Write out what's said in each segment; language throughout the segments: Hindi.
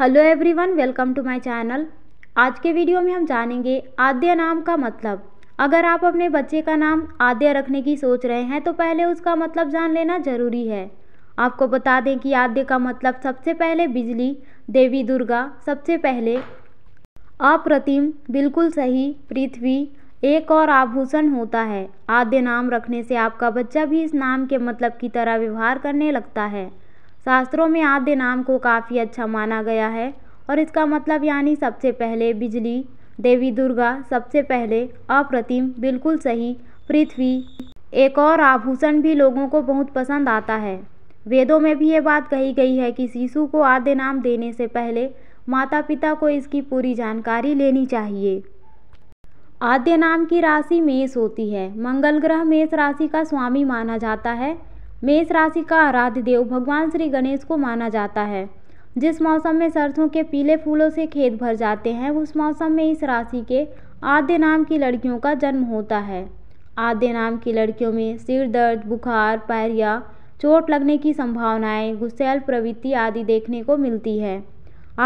hello everyone welcome to my channel आज के वीडियो में हम जानेंगे आद्य नाम का मतलब अगर आप अपने बच्चे का नाम आद्य रखने की सोच रहे हैं तो पहले उसका मतलब जान लेना ज़रूरी है आपको बता दें कि आद्य का मतलब सबसे पहले बिजली देवी दुर्गा सबसे पहले अप्रतिम बिल्कुल सही पृथ्वी एक और आभूषण होता है आद्य नाम रखने से आपका बच्चा भी इस नाम के मतलब की तरह व्यवहार करने लगता है शास्त्रों में आद्य नाम को काफ़ी अच्छा माना गया है और इसका मतलब यानी सबसे पहले बिजली देवी दुर्गा सबसे पहले अप्रतिम बिल्कुल सही पृथ्वी एक और आभूषण भी लोगों को बहुत पसंद आता है वेदों में भी ये बात कही गई है कि शिशु को आद्य नाम देने से पहले माता पिता को इसकी पूरी जानकारी लेनी चाहिए आद्य नाम की राशि मेष होती है मंगल ग्रह मेष राशि का स्वामी माना जाता है मेष राशि का आराध्य देव भगवान श्री गणेश को माना जाता है जिस मौसम में सरसों के पीले फूलों से खेत भर जाते हैं उस मौसम में इस राशि के आद्य नाम की लड़कियों का जन्म होता है आद्य नाम की लड़कियों में सिर दर्द बुखार पैरिया चोट लगने की संभावनाएं गुस्सेल प्रवृत्ति आदि देखने को मिलती है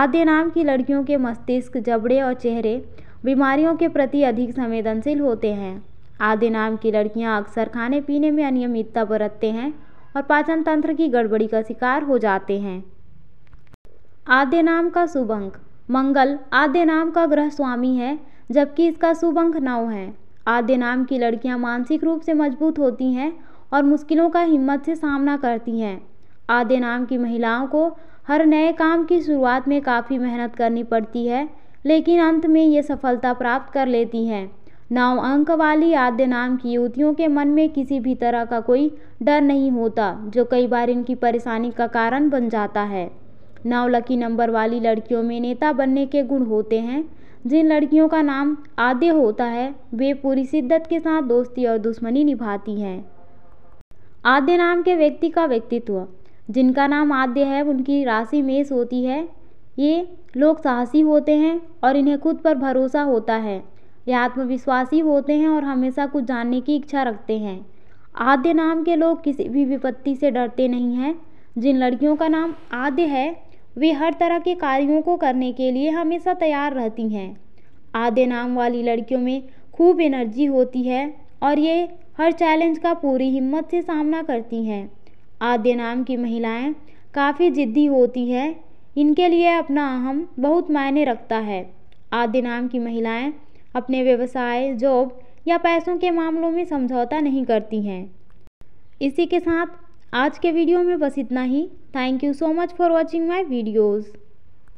आद्य नाम की लड़कियों के मस्तिष्क जबड़े और चेहरे बीमारियों के प्रति अधिक संवेदनशील होते हैं आद्य नाम की लड़कियां अक्सर खाने पीने में अनियमितता बरतते हैं और पाचन तंत्र की गड़बड़ी का शिकार हो जाते हैं आद्य नाम का शुभ अंक मंगल आद्य नाम का ग्रह स्वामी है जबकि इसका शुभ अंक नौ है आद्य नाम की लड़कियां मानसिक रूप से मजबूत होती हैं और मुश्किलों का हिम्मत से सामना करती हैं आद्य नाम की महिलाओं को हर नए काम की शुरुआत में काफ़ी मेहनत करनी पड़ती है लेकिन अंत में ये सफलता प्राप्त कर लेती हैं नाव अंक वाली आद्य नाम की युवतियों के मन में किसी भी तरह का कोई डर नहीं होता जो कई बार इनकी परेशानी का कारण बन जाता है नाव लकी नंबर वाली लड़कियों में नेता बनने के गुण होते हैं जिन लड़कियों का नाम आद्य होता है वे पूरी शिद्दत के साथ दोस्ती और दुश्मनी निभाती हैं आद्य नाम के व्यक्ति का व्यक्तित्व जिनका नाम आद्य है उनकी राशि मेष होती है ये लोग साहसी होते हैं और इन्हें खुद पर भरोसा होता है ये आत्मविश्वासी होते हैं और हमेशा कुछ जानने की इच्छा रखते हैं आद्य नाम के लोग किसी भी विपत्ति से डरते नहीं हैं जिन लड़कियों का नाम आद्य है वे हर तरह के कार्यों को करने के लिए हमेशा तैयार रहती हैं आद्य नाम वाली लड़कियों में खूब एनर्जी होती है और ये हर चैलेंज का पूरी हिम्मत से सामना करती हैं आद्य नाम की महिलाएं काफ़ी ज़िद्दी होती हैं इनके लिए अपना अहम बहुत मायने रखता है आद्य नाम की महिलाएं अपने व्यवसाय जॉब या पैसों के मामलों में समझौता नहीं करती हैं इसी के साथ आज के वीडियो में बस इतना ही thank you so much for watching my videos